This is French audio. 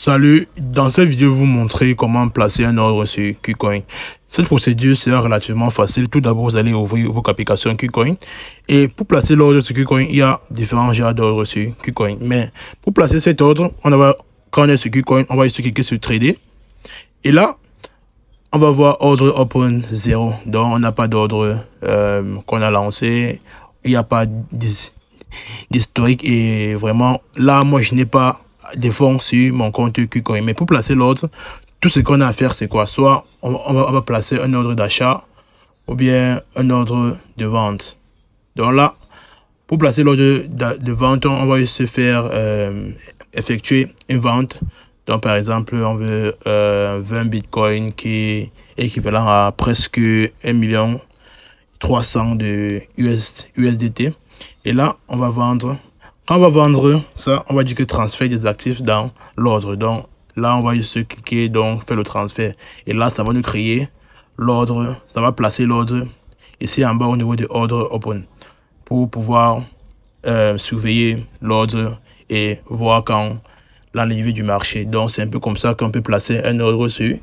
Salut, dans cette vidéo, je vais vous montrer comment placer un ordre sur KuCoin. Cette procédure sera relativement facile. Tout d'abord, vous allez ouvrir vos applications KuCoin. Et pour placer l'ordre sur KuCoin, il y a différents genres d'ordre sur KuCoin. Mais pour placer cet ordre, on va, quand on est sur KuCoin, on va ici cliquer sur Trader. Et là, on va voir ordre open 0. Donc, on n'a pas d'ordre euh, qu'on a lancé. Il n'y a pas d'historique. Et vraiment, là, moi, je n'ai pas des fonds sur mon compte Qcoin. Mais pour placer l'ordre, tout ce qu'on a à faire, c'est quoi Soit on, va, placer un ordre d'achat ou bien un ordre de vente. Donc là, pour placer l'ordre de, vente, on va se faire euh, effectuer une vente. Donc par exemple, on veut 20 euh, bitcoins qui est équivalent à presque 1 million 300 de US, USDT. Et là, on va vendre quand on va vendre ça, on va dire que transfert des actifs dans l'ordre. Donc là, on va juste cliquer, donc faire le transfert. Et là, ça va nous créer l'ordre. Ça va placer l'ordre ici en bas au niveau de ordre open pour pouvoir euh, surveiller l'ordre et voir quand l'arrivée du marché. Donc c'est un peu comme ça qu'on peut placer un ordre sur